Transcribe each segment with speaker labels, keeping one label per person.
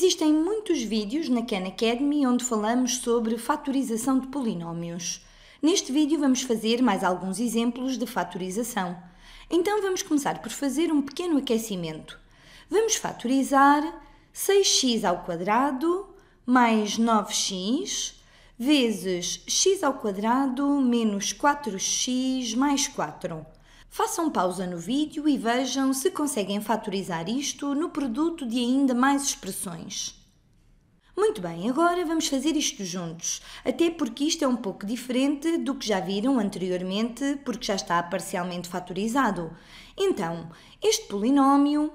Speaker 1: Existem muitos vídeos na Khan Academy onde falamos sobre fatorização de polinómios. Neste vídeo vamos fazer mais alguns exemplos de fatorização. Então vamos começar por fazer um pequeno aquecimento. Vamos fatorizar 6x ao quadrado mais 9x vezes x ao quadrado menos 4x mais 4. Façam pausa no vídeo e vejam se conseguem fatorizar isto no produto de ainda mais expressões. Muito bem, agora vamos fazer isto juntos, até porque isto é um pouco diferente do que já viram anteriormente, porque já está parcialmente fatorizado. Então, este polinómio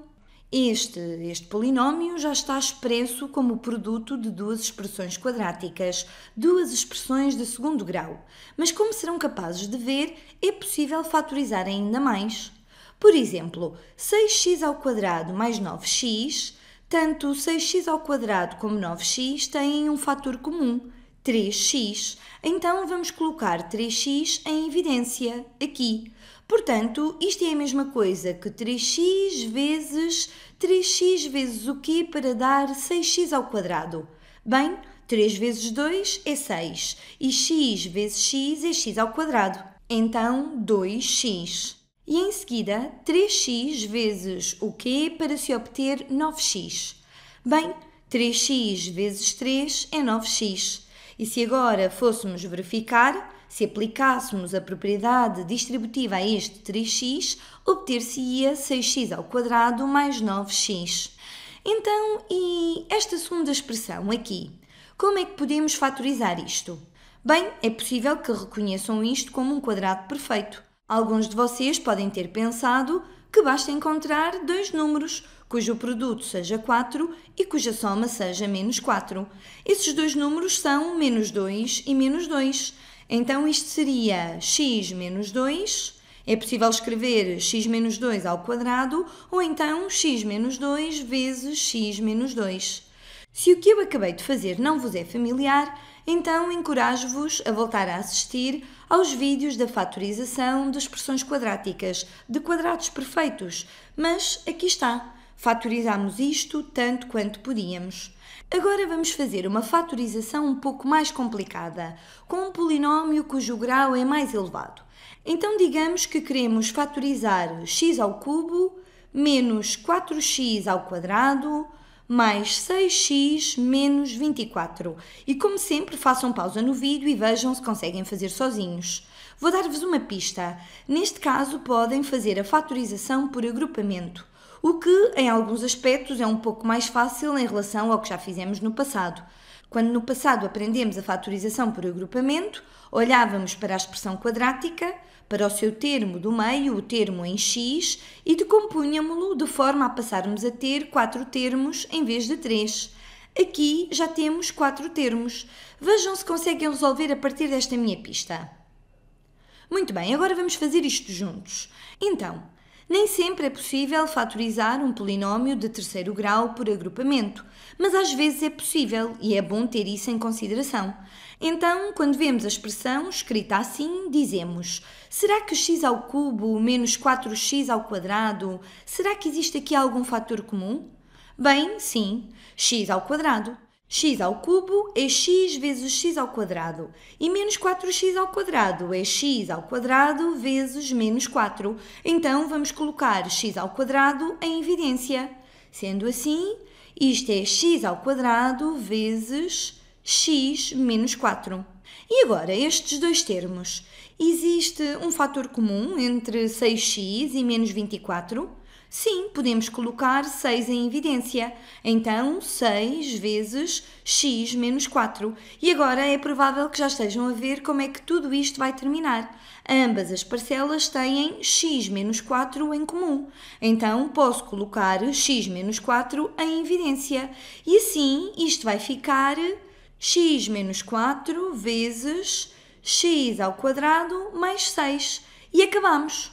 Speaker 1: este, este polinómio já está expresso como produto de duas expressões quadráticas, duas expressões de segundo grau, mas como serão capazes de ver, é possível fatorizar ainda mais. Por exemplo, 6x ao quadrado mais 9x, tanto 6x ao quadrado como 9x têm um fator comum, 3x. Então vamos colocar 3x em evidência aqui. Portanto, isto é a mesma coisa que 3x vezes 3x vezes o quê para dar 6x ao quadrado? Bem, 3 vezes 2 é 6 e x vezes x é x ao quadrado. Então, 2x. E em seguida, 3x vezes o quê para se obter 9x? Bem, 3x vezes 3 é 9x. E se agora fôssemos verificar, se aplicássemos a propriedade distributiva a este 3x, obter-se-ia 6x ao quadrado mais 9x. Então, e esta segunda expressão aqui? Como é que podemos fatorizar isto? Bem, é possível que reconheçam isto como um quadrado perfeito. Alguns de vocês podem ter pensado que basta encontrar dois números, cujo produto seja 4 e cuja soma seja menos 4. Esses dois números são menos 2 e menos 2. Então isto seria x menos 2, é possível escrever x menos 2 ao quadrado ou então x menos 2 vezes x menos 2. Se o que eu acabei de fazer não vos é familiar, então encorajo-vos a voltar a assistir aos vídeos da fatorização de expressões quadráticas, de quadrados perfeitos, mas aqui está. Fatorizámos isto tanto quanto podíamos. Agora vamos fazer uma fatorização um pouco mais complicada, com um polinómio cujo grau é mais elevado. Então digamos que queremos fatorizar x ao cubo menos 4x ao quadrado mais 6x menos 24. E como sempre, façam pausa no vídeo e vejam se conseguem fazer sozinhos. Vou dar-vos uma pista. Neste caso, podem fazer a fatorização por agrupamento o que, em alguns aspectos, é um pouco mais fácil em relação ao que já fizemos no passado. Quando no passado aprendemos a fatorização por agrupamento, olhávamos para a expressão quadrática, para o seu termo do meio, o termo em x, e decompunhamo-lo de forma a passarmos a ter quatro termos em vez de três. Aqui já temos quatro termos. Vejam se conseguem resolver a partir desta minha pista. Muito bem, agora vamos fazer isto juntos. Então, nem sempre é possível fatorizar um polinómio de terceiro grau por agrupamento, mas às vezes é possível e é bom ter isso em consideração. Então, quando vemos a expressão escrita assim, dizemos: será que x ao cubo menos 4x ao quadrado, será que existe aqui algum fator comum? Bem, sim, x ao quadrado x ao cubo é x vezes x ao quadrado. E menos 4x ao quadrado é x ao quadrado vezes menos 4. Então vamos colocar x ao quadrado em evidência. Sendo assim, isto é x ao quadrado vezes x menos 4. E agora, estes dois termos. Existe um fator comum entre 6x e menos 24? Sim, podemos colocar 6 em evidência. Então, 6 vezes x menos 4. E agora é provável que já estejam a ver como é que tudo isto vai terminar. Ambas as parcelas têm x menos 4 em comum. Então, posso colocar x menos 4 em evidência. E assim, isto vai ficar x menos 4 vezes x ao quadrado mais 6. E acabamos.